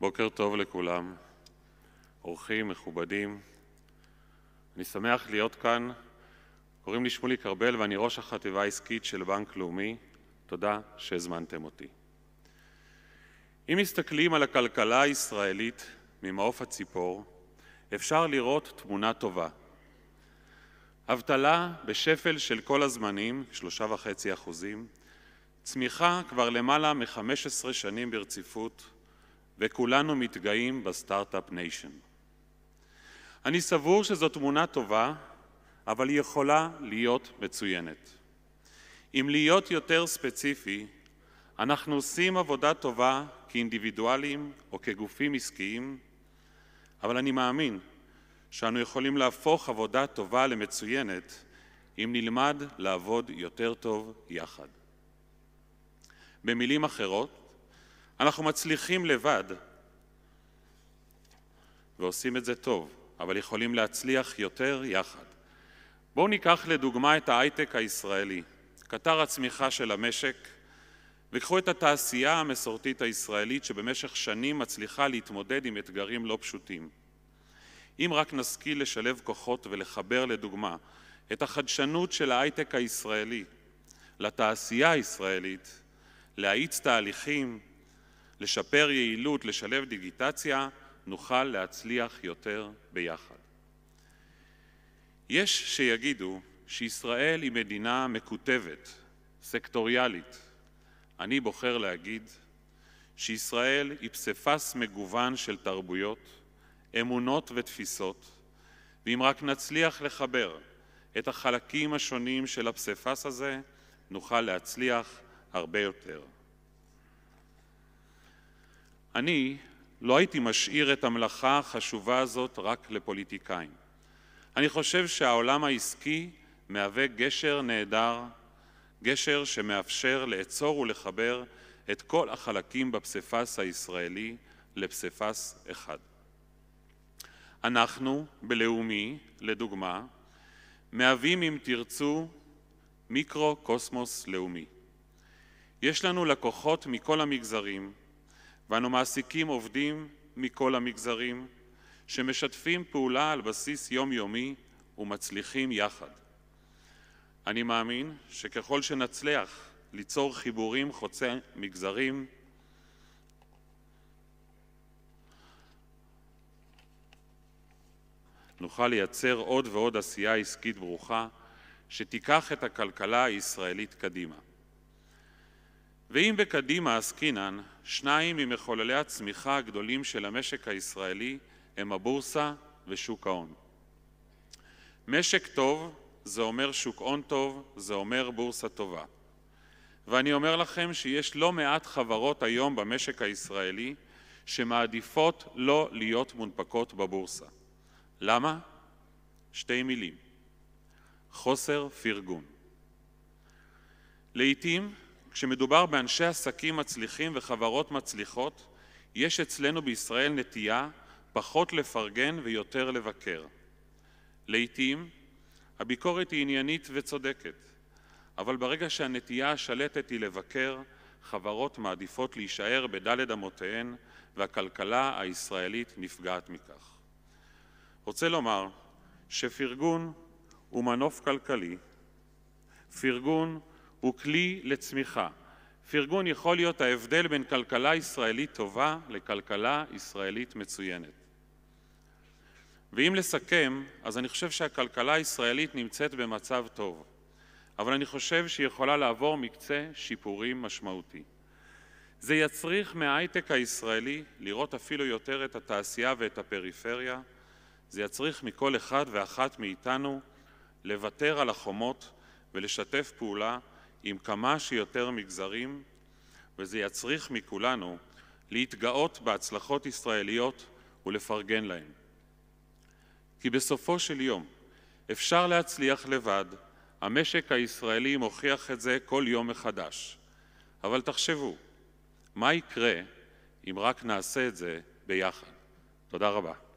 בוקר טוב לכולם, אורחים מכובדים. אני שמח להיות כאן. קוראים לי שמולי כרבל ואני ראש החטיבה העסקית של בנק לאומי. תודה שהזמנתם אותי. אם מסתכלים על הכלכלה הישראלית ממעוף הציפור, אפשר לראות תמונה טובה. אבטלה בשפל של כל הזמנים, 3.5 צמיחה כבר למעלה מ-15 שנים ברציפות, וכולנו מתגאים בסטארט-אפ ניישן. אני סבור שזו תמונה טובה, אבל היא יכולה להיות מצוינת. אם להיות יותר ספציפי, אנחנו עושים עבודה טובה כאינדיבידואלים או כגופים עסקיים, אבל אני מאמין שאנו יכולים להפוך עבודה טובה למצוינת אם נלמד לעבוד יותר טוב יחד. במילים אחרות, אנחנו מצליחים לבד, ועושים את זה טוב, אבל יכולים להצליח יותר יחד. בואו ניקח לדוגמה את ההייטק הישראלי, קטר הצמיחה של המשק, וקחו את התעשייה המסורתית הישראלית שבמשך שנים מצליחה להתמודד עם אתגרים לא פשוטים. אם רק נשכיל לשלב כוחות ולחבר לדוגמה את החדשנות של ההייטק הישראלי לתעשייה הישראלית, להאיץ תהליכים, לשפר יעילות, לשלב דיגיטציה, נוכל להצליח יותר ביחד. יש שיגידו שישראל היא מדינה מקוטבת, סקטוריאלית. אני בוחר להגיד שישראל היא פסיפס מגוון של תרבויות, אמונות ותפיסות, ואם רק נצליח לחבר את החלקים השונים של הפסיפס הזה, נוכל להצליח הרבה יותר. אני לא הייתי משאיר את המלאכה החשובה הזאת רק לפוליטיקאים. אני חושב שהעולם העסקי מהווה גשר נהדר, גשר שמאפשר לאצור ולחבר את כל החלקים בפסיפס הישראלי לפסיפס אחד. אנחנו, בלאומי, לדוגמה, מהווים, אם תרצו, מיקרו-קוסמוס לאומי. יש לנו לקוחות מכל המגזרים, ואנו מעסיקים עובדים מכל המגזרים שמשתפים פעולה על בסיס יומיומי ומצליחים יחד. אני מאמין שככל שנצליח ליצור חיבורים חוצי מגזרים, נוכל לייצר עוד ועוד עשייה עסקית ברוכה שתיקח את הכלכלה הישראלית קדימה. ואם בקדימה עסקינן, שניים ממחוללי הצמיחה הגדולים של המשק הישראלי הם הבורסה ושוק ההון. משק טוב זה אומר שוק הון טוב, זה אומר בורסה טובה. ואני אומר לכם שיש לא מעט חברות היום במשק הישראלי שמעדיפות לא להיות מונפקות בבורסה. למה? שתי מילים. חוסר פרגון. לעתים כשמדובר באנשי עסקים מצליחים וחברות מצליחות, יש אצלנו בישראל נטייה פחות לפרגן ויותר לבקר. לעתים הביקורת היא עניינית וצודקת, אבל ברגע שהנטייה השלטת היא לבקר, חברות מעדיפות להישאר בדלת אמותיהן, והכלכלה הישראלית נפגעת מכך. רוצה לומר שפרגון הוא מנוף כלכלי, פרגון הוא כלי לצמיחה. פרגון יכול להיות ההבדל בין כלכלה ישראלית טובה לכלכלה ישראלית מצוינת. ואם לסכם, אז אני חושב שהכלכלה הישראלית נמצאת במצב טוב, אבל אני חושב שהיא יכולה לעבור מקצה שיפורים משמעותי. זה יצריך מההייטק הישראלי לראות אפילו יותר את התעשייה ואת הפריפריה, זה יצריך מכל אחד ואחת מאיתנו לוותר על החומות ולשתף פעולה עם כמה שיותר מגזרים, וזה יצריך מכולנו להתגאות בהצלחות ישראליות ולפרגן להן. כי בסופו של יום אפשר להצליח לבד, המשק הישראלי מוכיח את זה כל יום מחדש. אבל תחשבו, מה יקרה אם רק נעשה את זה ביחד? תודה רבה.